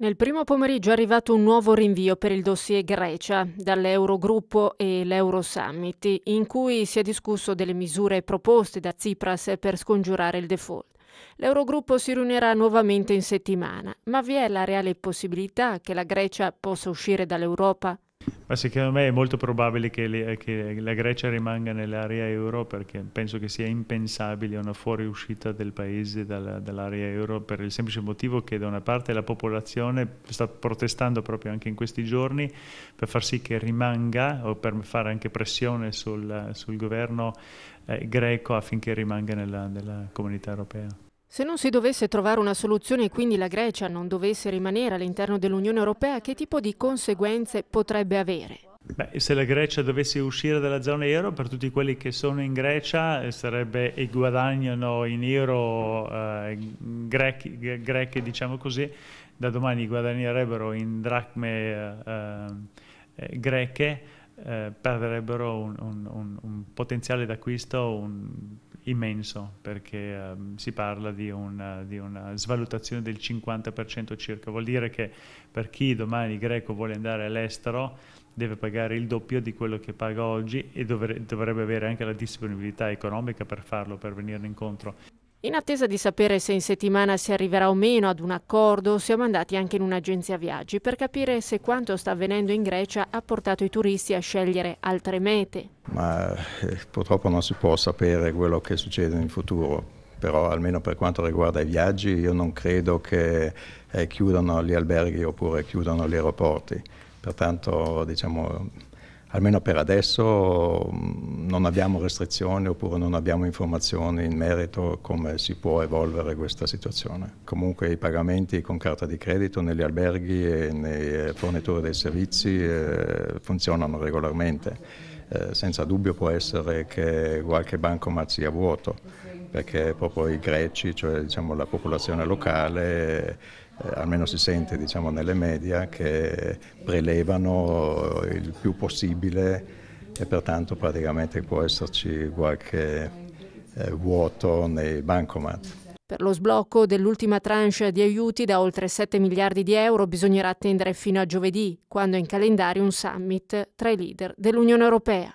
Nel primo pomeriggio è arrivato un nuovo rinvio per il dossier Grecia dall'Eurogruppo e l'Eurosummit, in cui si è discusso delle misure proposte da Tsipras per scongiurare il default. L'Eurogruppo si riunirà nuovamente in settimana, ma vi è la reale possibilità che la Grecia possa uscire dall'Europa? Ma secondo me è molto probabile che, le, che, la Grecia rimanga nell'area euro perché penso che sia impensabile una fuoriuscita del paese dalla, dall'area euro per il semplice motivo che da una parte la popolazione sta protestando proprio anche in questi giorni per far sì che rimanga o per fare anche pressione sul, sul governo eh, greco affinché rimanga nella, nella comunità europea. Se non si dovesse trovare una soluzione e quindi la Grecia non dovesse rimanere all'interno dell'Unione Europea, che tipo di conseguenze potrebbe avere? Beh, se la Grecia dovesse uscire dalla zona euro, per tutti quelli che sono in Grecia eh, sarebbe, e guadagnano in euro eh, greche, greche, diciamo così, da domani guadagnerebbero in dracme eh, eh, greche, eh, perderebbero un, un, un, un potenziale d'acquisto, un immenso perché um, si parla di una, di una, svalutazione del 50% circa, vuol dire che per chi domani greco vuole andare all'estero deve pagare il doppio di quello che paga oggi e dovre- dovrebbe avere anche la disponibilità economica per farlo, per venirne incontro. In attesa di sapere se in settimana si arriverà o meno ad un accordo, siamo andati anche in un'agenzia viaggi per capire se quanto sta avvenendo in Grecia ha portato i turisti a scegliere altre mete. Ma eh, purtroppo non si può sapere quello che succede in futuro, però almeno per quanto riguarda i viaggi io non credo che eh, chiudano gli alberghi oppure chiudano gli aeroporti. Pertanto diciamo almeno per adesso mm, non abbiamo restrizioni oppure non abbiamo informazioni in merito a come si può evolvere questa situazione. Comunque i pagamenti con carta di credito negli alberghi e nei eh, fornitori dei servizi eh, funzionano regolarmente. Eh, senza dubbio può essere che qualche bancomat sia vuoto, perché proprio i greci, cioè diciamo, la popolazione locale, eh, almeno si sente diciamo, nelle media, che prelevano il più possibile e pertanto praticamente può esserci qualche eh, vuoto nei bancomat. Per lo sblocco dell'ultima tranche di aiuti da oltre 7 miliardi di euro bisognerà attendere fino a giovedì, quando è in calendario un summit tra i leader dell'Unione Europea.